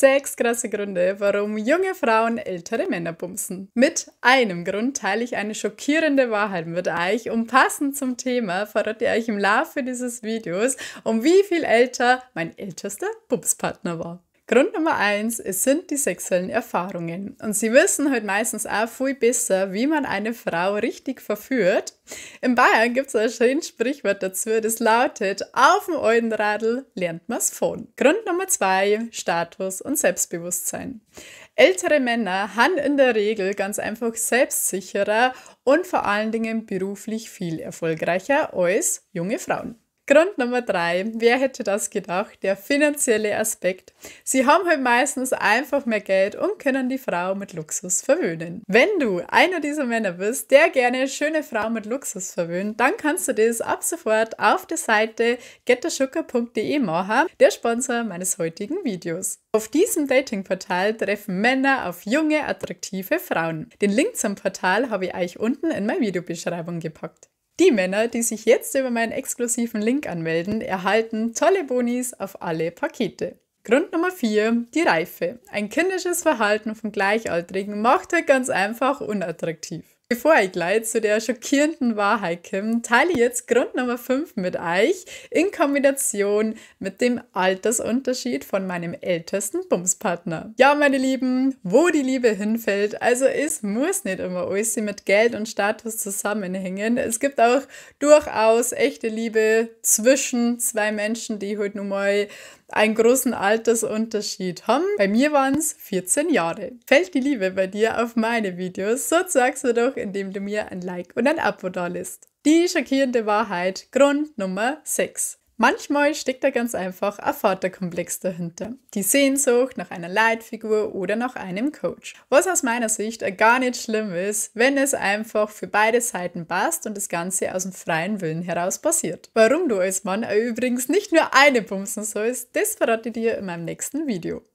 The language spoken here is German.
Sechs krasse Gründe, warum junge Frauen ältere Männer bumsen. Mit einem Grund teile ich eine schockierende Wahrheit mit euch und passend zum Thema verrate ich euch im Laufe dieses Videos, um wie viel älter mein ältester Bumspartner war. Grund Nummer eins, es sind die sexuellen Erfahrungen. Und Sie wissen halt meistens auch viel besser, wie man eine Frau richtig verführt. In Bayern gibt es ein schönes Sprichwort dazu, das lautet, auf dem Eulenradl lernt man's von. Grund Nummer zwei, Status und Selbstbewusstsein. Ältere Männer haben in der Regel ganz einfach selbstsicherer und vor allen Dingen beruflich viel erfolgreicher als junge Frauen. Grund Nummer drei. Wer hätte das gedacht? Der finanzielle Aspekt. Sie haben halt meistens einfach mehr Geld und können die Frau mit Luxus verwöhnen. Wenn du einer dieser Männer bist, der gerne schöne Frau mit Luxus verwöhnt, dann kannst du das ab sofort auf der Seite gettersugar.de machen, der Sponsor meines heutigen Videos. Auf diesem Datingportal treffen Männer auf junge, attraktive Frauen. Den Link zum Portal habe ich euch unten in meine Videobeschreibung gepackt. Die Männer, die sich jetzt über meinen exklusiven Link anmelden, erhalten tolle Bonis auf alle Pakete. Grund Nummer 4, die Reife. Ein kindisches Verhalten von Gleichaltrigen macht er ganz einfach unattraktiv. Bevor ich gleich zu der schockierenden Wahrheit komme, teile ich jetzt Grund Nummer 5 mit euch in Kombination mit dem Altersunterschied von meinem ältesten Bumspartner. Ja, meine Lieben, wo die Liebe hinfällt, also es muss nicht immer alles mit Geld und Status zusammenhängen. Es gibt auch durchaus echte Liebe zwischen zwei Menschen, die heute halt nun mal einen großen Altersunterschied haben. Bei mir waren es 14 Jahre. Fällt die Liebe bei dir auf meine Videos? So sagst du doch, indem du mir ein Like und ein Abo da lässt. Die schockierende Wahrheit, Grund Nummer 6. Manchmal steckt da ganz einfach ein Vaterkomplex dahinter. Die Sehnsucht nach einer Leitfigur oder nach einem Coach. Was aus meiner Sicht gar nicht schlimm ist, wenn es einfach für beide Seiten passt und das Ganze aus dem freien Willen heraus passiert. Warum du als Mann übrigens nicht nur eine bumsen sollst, das verrate ich dir in meinem nächsten Video.